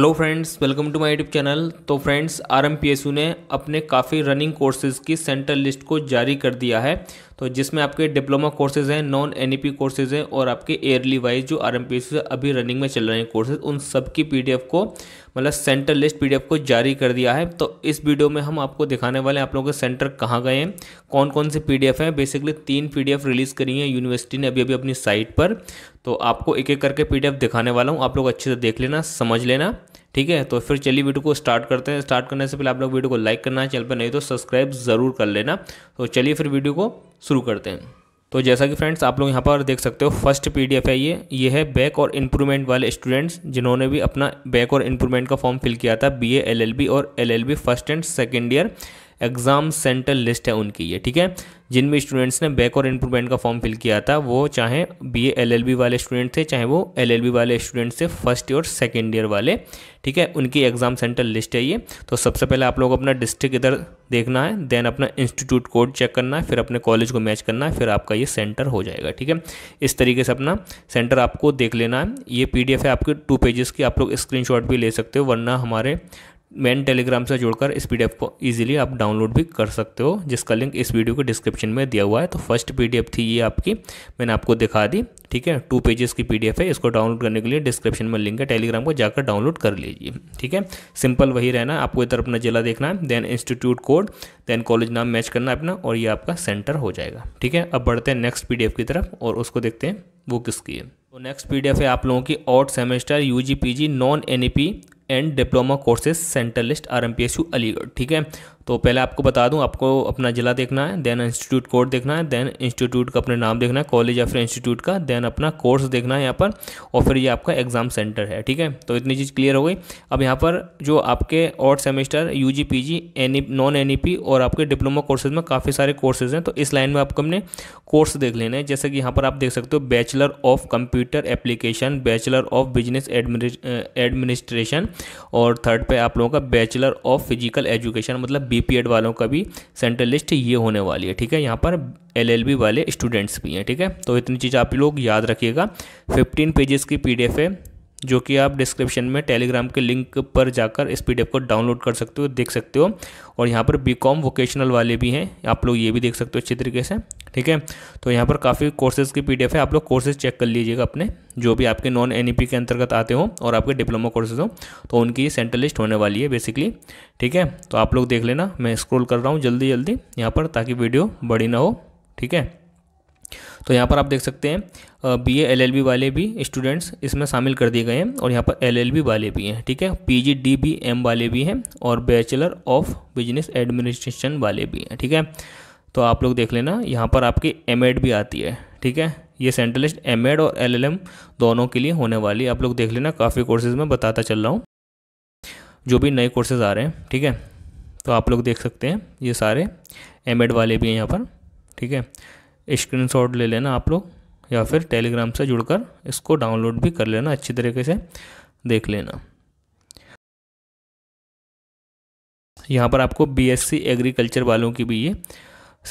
hello friends welcome to my YouTube channel तो friends R ने अपने काफ़ी रनिंग कोर्सेज़ की सेंटर लिस्ट को जारी कर दिया है तो जिसमें आपके डिप्लोमा कोर्सेज़ हैं नॉन एन कोर्सेज़ हैं और आपके एयरली वाइज जो आर से अभी रनिंग में चल रहे हैं कोर्सेज उन सब की पी को मतलब सेंटर लिस्ट पीडीएफ को जारी कर दिया है तो इस वीडियो में हम आपको दिखाने वाले हैं आप लोगों के सेंटर कहाँ गए हैं कौन कौन से पी हैं बेसिकली तीन पी रिलीज़ करी हैं यूनिवर्सिटी ने अभी अभी अपनी साइट पर तो आपको एक एक करके पी दिखाने वाला हूँ आप लोग अच्छे से देख लेना समझ लेना ठीक है तो फिर चलिए वीडियो को स्टार्ट करते हैं स्टार्ट करने से पहले आप लोग वीडियो को लाइक करना चैनल पर नहीं तो सब्सक्राइब ज़रूर कर लेना तो चलिए फिर वीडियो को शुरू करते हैं तो जैसा कि फ्रेंड्स आप लोग यहाँ पर देख सकते हो फर्स्ट पीडीएफ है ये ये है बैक और इम्प्रूवमेंट वाले स्टूडेंट्स जिन्होंने भी अपना बैक और इम्प्रूवमेंट का फॉर्म फिल किया था बीए एलएलबी और LLB first and second year exam center list है उनकी ये ठीक है जिनमें स्टूडेंट्स ने बैक और इम्प्रूवमेंट का फॉर्म फिल किया था वो चाहे बी एलएलबी वाले स्टूडेंट थे चाहे वो एलएलबी वाले स्टूडेंट थे फर्स्ट ईयर सेकेंड ईयर वाले ठीक है उनकी एग्ज़ाम सेंटर लिस्ट है ये तो सबसे पहले आप लोग अपना डिस्ट्रिक्ट इधर देखना है देन अपना इंस्टीट्यूट कोड चेक करना है फिर अपने कॉलेज को मैच करना है फिर आपका ये सेंटर हो जाएगा ठीक है इस तरीके से अपना सेंटर आपको देख लेना है ये एफ है आपके टू पेजेस की आप लोग शॉट भी ले सकते हो वरना हमारे मैन टेलीग्राम से जोड़कर इस पी को ईजिली आप डाउनलोड भी कर सकते हो जिसका लिंक इस वीडियो के डिस्क्रिप्शन में दिया हुआ है तो फर्स्ट पी थी ये आपकी मैंने आपको दिखा दी ठीक है टू पेजेस की पी है इसको डाउनलोड करने के लिए डिस्क्रिप्शन में लिंक है टेलीग्राम को जाकर डाउनलोड कर लीजिए ठीक है सिंपल वही रहना आपको इधर अपना जिला देखना है then institute code then college नाम मैच करना अपना और ये आपका सेंटर हो जाएगा ठीक है अब बढ़ते हैं नेक्स्ट पी की तरफ और उसको देखते हैं वो किसकी है तो नेक्स्ट पीडीएफ है आप लोगों की odd semester UG PG non NEP and diploma courses center list R M P S U Aligarh ठीक है तो पहले आपको बता दूं आपको अपना ज़िला देखना है देन इंस्टीट्यूट कोड देखना है देन इंस्टीट्यूट का अपने नाम देखना है कॉलेज या फिर इंस्टीट्यूट का देन अपना कोर्स देखना है यहाँ पर और फिर ये आपका एग्ज़ाम सेंटर है ठीक है तो इतनी चीज़ क्लियर हो गई अब यहाँ पर जो आपके और semester U G P G N E non N E P और आपके डिप्लोमा कोर्सेज में काफ़ी सारे कोर्सेज हैं तो इस लाइन में आपको हमने कोर्स देख लेने हैं जैसे कि यहाँ पर आप देख सकते हो bachelor of computer application bachelor of business administration और थर्ड पर आप लोगों का बैचलर ऑफ फिजिकल एजुकेशन मतलब बी वालों का भी सेंट्रल लिस्ट ये होने वाली है ठीक है यहाँ पर एल वाले स्टूडेंट्स भी हैं ठीक है तो इतनी चीज़ आप लोग याद रखिएगा फिफ्टीन पेजेस की पी है जो कि आप डिस्क्रिप्शन में टेलीग्राम के लिंक पर जाकर इस पी को डाउनलोड कर सकते हो देख सकते हो और यहाँ पर बी कॉम वोकेशनल वाले भी हैं आप लोग ये भी देख सकते हो अच्छी तरीके से ठीक है तो यहाँ पर काफ़ी कोर्सेज़ की पी है आप लोग कोर्सेज चेक कर लीजिएगा अपने जो भी आपके नॉन एन e के अंतर्गत आते हो और आपके डिप्लोमा कोर्सेज हो तो उनकी सेंटर लिस्ट होने वाली है बेसिकली ठीक है तो आप लोग देख लेना मैं स्क्रोल कर रहा हूँ जल्दी जल्दी यहाँ पर ताकि वीडियो बड़ी ना हो ठीक है तो यहाँ पर आप देख सकते हैं बी एल एल बी वाले भी स्टूडेंट्स इसमें शामिल कर दिए गए हैं और यहाँ पर एल एल बी वाले भी हैं ठीक है P G D B M वाले भी हैं और बैचलर ऑफ बिजनेस एडमिनिस्ट्रेशन वाले भी हैं ठीक है तो आप लोग देख लेना यहाँ पर आपकी एम एड भी आती है ठीक है ये सेंट्रलिस्ट एम एड और एल एल एम दोनों के लिए होने वाली आप लोग देख लेना काफ़ी कोर्सेज में बताता चल रहा हूँ जो भी नए कोर्सेज आ रहे हैं ठीक है तो आप लोग देख सकते हैं ये सारे एम एड वाले भी हैं यहाँ पर ठीक है स्क्रीनशॉट ले लेना आप लोग या फिर टेलीग्राम से जुड़कर इसको डाउनलोड भी कर लेना अच्छी तरीके से देख लेना यहाँ पर आपको बीएससी एग्रीकल्चर वालों की भी ये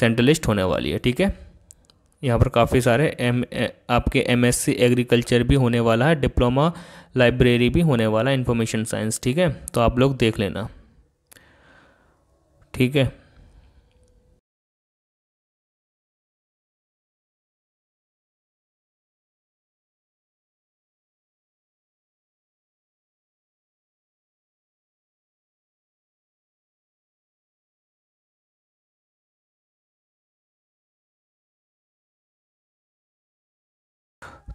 सेंट्रलिस्ट होने वाली है ठीक है यहाँ पर काफ़ी सारे एम आपके एमएससी एग्रीकल्चर भी होने वाला है डिप्लोमा लाइब्रेरी भी होने वाला है इन्फॉर्मेशन साइंस ठीक है तो आप लोग देख लेना ठीक है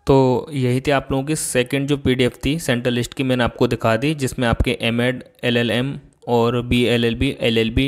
तो यही थी आप लोगों की सेकंड जो पीडीएफ थी सेंट्रल लिस्ट की मैंने आपको दिखा दी जिसमें आपके M Ed L L M और B L L B L L B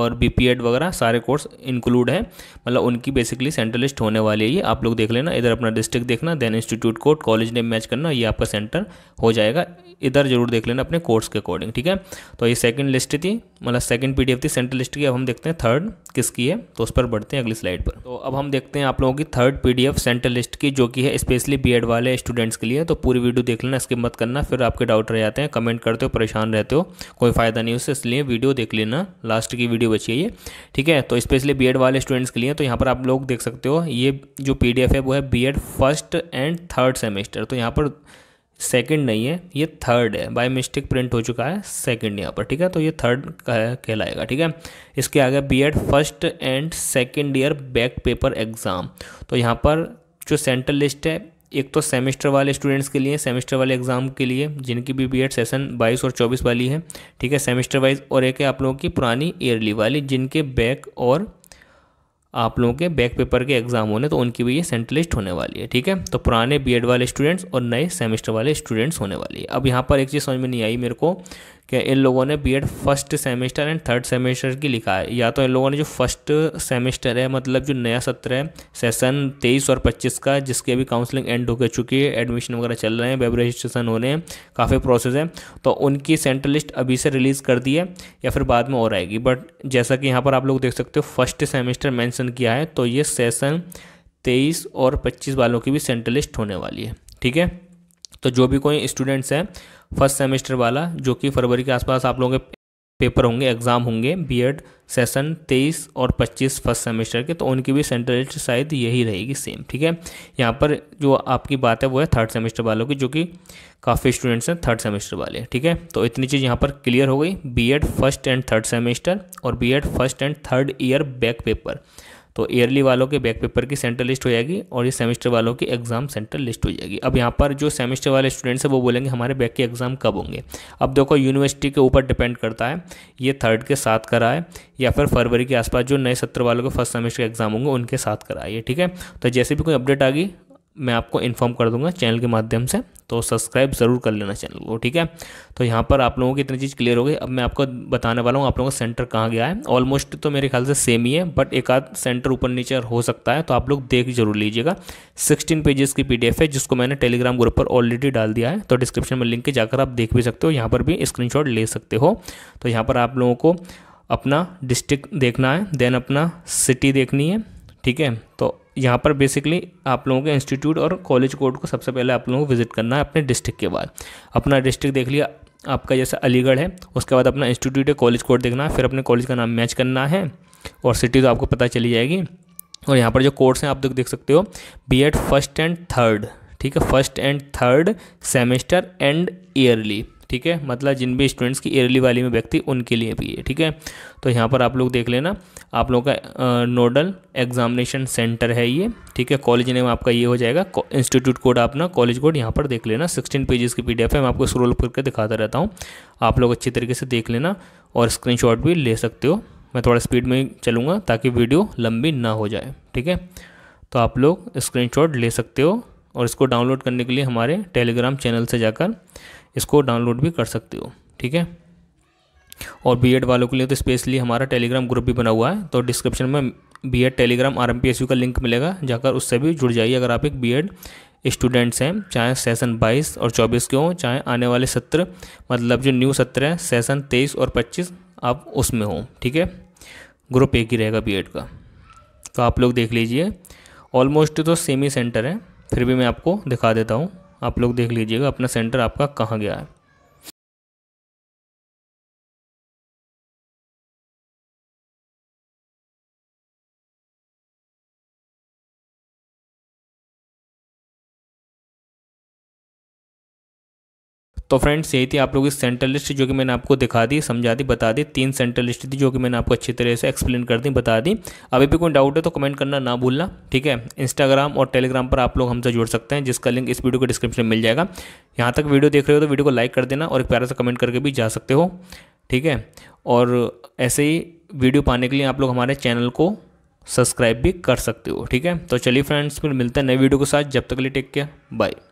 और बी पी एड वगैरह सारे कोर्स इंक्लूड है मतलब उनकी बेसिकली सेंट्रल लिस्ट होने वाली है ये आप लोग देख लेना इधर अपना डिस्ट्रिक्ट देखना then institute code college name match करना ये आपका सेंटर हो जाएगा इधर जरूर देख लेना अपने कोर्स के अकॉर्डिंग ठीक है तो ये सेकंड लिस्ट थी मतलब सेकंड पीडीएफ थी सेंट्रल लिस्ट की अब हम देखते हैं थर्ड किसकी है तो उस पर बढ़ते हैं अगली स्लाइड पर तो अब हम देखते हैं आप लोगों की थर्ड पीडीएफ सेंट्रल लिस्ट की जो कि है स्पेशली बी वाले स्टूडेंट्स के लिए तो पूरी वीडियो देख लेना इसकी मत करना फिर आपके डाउट रह जाते हैं कमेंट करते हो परेशान रहते हो कोई फ़ायदा नहीं उससे इसलिए वीडियो देख लेना लास्ट की वीडियो बची है ये ठीक है तो स्पेशली बी वाले स्टूडेंट्स के लिए तो यहाँ पर आप लोग देख सकते हो ये जो पी है वो है B first and third semester तो यहाँ पर सेकंड नहीं है ये थर्ड है बाय मिस्टेक प्रिंट हो चुका है सेकंड यहाँ पर ठीक है तो ये थर्ड कहलाएगा ठीक है इसके आगे B Ed first and second year back paper exam तो यहाँ पर जो सेंट्रल लिस्ट है एक तो सेमेस्टर वाले स्टूडेंट्स के लिए सेमेस्टर वाले एग्जाम के लिए जिनकी भी बीएड सेशन 22 और 24 वाली है ठीक है सेमेस्टर वाइज और एक है आप लोगों की पुरानी ईयरली वाली जिनके बैक और आप लोगों के बैक पेपर के एग्जाम होने तो उनकी भी ये सेंट्रलिस्ट लिस्ट होने वाली है ठीक है तो पुराने बी वाले स्टूडेंट्स और नए सेमेस्टर वाले स्टूडेंट्स होने वाली है अब यहाँ पर एक चीज़ समझ में नहीं आई मेरे को कि इन लोगों ने B first semester and third semester की लिखा है या तो इन लोगों ने जो फर्स्ट सेमेस्टर है मतलब जो नया सत्र है सेशन तेईस और पच्चीस का जिसकी अभी काउंसलिंग एंड हो चुकी है एडमिशन वगैरह चल रहे हैं वेब रजिस्ट्रेशन हो रहे हैं काफ़ी प्रोसेस है तो उनकी सेंट्रलिस्ट लिस्ट अभी से रिलीज़ कर दी है या फिर बाद में और आएगी बट जैसा कि यहाँ पर आप लोग देख सकते हो फर्स्ट सेमेस्टर मैंशन सेशन किया है तो ये सेशन तेईस और पच्चीस वालों की भी सेंट्रल लिस्ट होने वाली है ठीक है तो जो भी कोई स्टूडेंट्स हैं फर्स्ट सेमेस्टर वाला जो कि फरवरी के आसपास आप लोगों के पेपर होंगे एग्ज़ाम होंगे बीएड सेशन तेईस और पच्चीस फर्स्ट सेमेस्टर के तो उनकी भी सेंट्रल लिस्ट शायद यही रहेगी सेम ठीक है यहाँ पर जो आपकी बात है वो है थर्ड सेमेस्टर वालों की जो कि काफ़ी स्टूडेंट्स हैं थर्ड सेमेस्टर वाले ठीक है तो इतनी चीज़ यहाँ पर क्लियर हो गई B Ed first and third semester और B Ed first and third year back paper तो ईयरली वालों के बैक पेपर की सेंटर लिस्ट हो जाएगी और ये सेमेस्टर वालों की एग्ज़ाम सेंटर लिस्ट हो जाएगी अब यहाँ पर जो सेमेस्टर वाले स्टूडेंट्स हैं वो बोलेंगे हमारे बैक के एग्ज़ाम कब होंगे अब देखो यूनिवर्सिटी के ऊपर डिपेंड करता है ये थर्ड के साथ कराए या फिर फरवरी के आसपास जो नए सत्र वालों के फर्स्ट सेमेस्टर के एग्ज़ाम होंगे उनके साथ कराए ठीक है तो जैसे भी कोई अपडेट आ गई मैं आपको इन्फॉर्म कर दूंगा चैनल के माध्यम से तो सब्सक्राइब ज़रूर कर लेना चैनल को ठीक है तो यहाँ पर आप लोगों की इतनी चीज़ क्लियर हो गई अब मैं आपको बताने वाला हूँ आप लोगों का सेंटर कहाँ गया है ऑलमोस्ट तो मेरे ख्याल से सेम ही है बट एक आध सेंटर ऊपर नीचे हो सकता है तो आप लोग देख जरूर लीजिएगा सिक्सटीन पेजेस की पी है जिसको मैंने टेलीग्राम ग्रुप पर ऑलरेडी डाल दिया है तो डिस्क्रिप्शन में लिंक के जाकर आप देख भी सकते हो यहाँ पर भी स्क्रीन ले सकते हो तो यहाँ पर आप लोगों को अपना डिस्ट्रिक्ट देखना है देन अपना सिटी देखनी है ठीक है तो यहाँ पर बेसिकली आप लोगों के इंस्टीट्यूट और कॉलेज कोर्ट को सबसे पहले आप लोगों को विजिट करना है अपने डिस्ट्रिक्ट के बाद अपना डिस्ट्रिक्ट देख लिया आपका जैसे अलीगढ़ है उसके बाद अपना इंस्टीट्यूट या कॉलेज कोर्ट देखना है फिर अपने कॉलेज का नाम मैच करना है और सिटी तो आपको पता चली जाएगी और यहाँ पर जो कोर्स हैं आप देख सकते हो B Ed first and third ठीक है first and third semester and yearly ठीक है मतलब जिन भी स्टूडेंट्स की एयरली वाली में व्यक्ति उनके लिए भी है ठीक है तो यहाँ पर आप लोग देख लेना आप लोगों का नोडल एग्जामिनेशन सेंटर है ये ठीक है कॉलेज नेम आपका ये हो जाएगा इंस्टीट्यूट कोड अपना कॉलेज कोड यहाँ पर देख लेना सिक्सटीन पेजेस की पीडीएफ है मैं आपको स्क्रोल करके दिखाता रहता हूँ आप लोग अच्छी तरीके से देख लेना और स्क्रीन भी ले सकते हो मैं थोड़ा स्पीड में चलूँगा ताकि वीडियो लंबी ना हो जाए ठीक है तो आप लोग स्क्रीन ले सकते हो और इसको डाउनलोड करने के लिए हमारे टेलीग्राम चैनल से जाकर इसको डाउनलोड भी कर सकते हो ठीक है और बी वालों के लिए तो स्पेशली हमारा टेलीग्राम ग्रुप भी बना हुआ है तो डिस्क्रिप्शन में बी एड टेलीग्राम आर का लिंक मिलेगा जाकर उससे भी जुड़ जाइए अगर आप एक बी स्टूडेंट्स हैं चाहे सेशन 22 और 24 के हों चाहे आने वाले सत्र मतलब जो न्यू सत्र है सेशन तेईस और पच्चीस आप उसमें हों ठीक है ग्रुप एक ही रहेगा बी का तो आप लोग देख लीजिए ऑलमोस्ट तो सेम ही सेंटर है फिर भी मैं आपको दिखा देता हूँ आप लोग देख लीजिएगा अपना सेंटर आपका कहाँ गया है तो फ्रेंड्स यही थी आप लोगों की सेंटर लिस्ट जो कि मैंने आपको दिखा दी समझा दी बता दी तीन सेंट्रल लिस्ट थी जो कि मैंने आपको अच्छी तरह से एक्सप्लेन कर दी बता दी अभी भी कोई डाउट है तो कमेंट करना ना भूलना ठीक है इंस्टाग्राम और टेलीग्राम पर आप लोग हमसे जुड़ सकते हैं जिसका लिंक इस वीडियो के डिस्क्रिप्शन में मिल जाएगा यहाँ तक वीडियो देख रहे हो तो वीडियो को लाइक कर देना और एक प्यारा सा कमेंट करके भी जा सकते हो ठीक है और ऐसे ही वीडियो पाने के लिए आप लोग हमारे चैनल को सब्सक्राइब भी कर सकते हो ठीक है तो चलिए फ्रेंड्स फिर मिलते हैं नए वीडियो के साथ जब तक के लिए टेक केयर बाय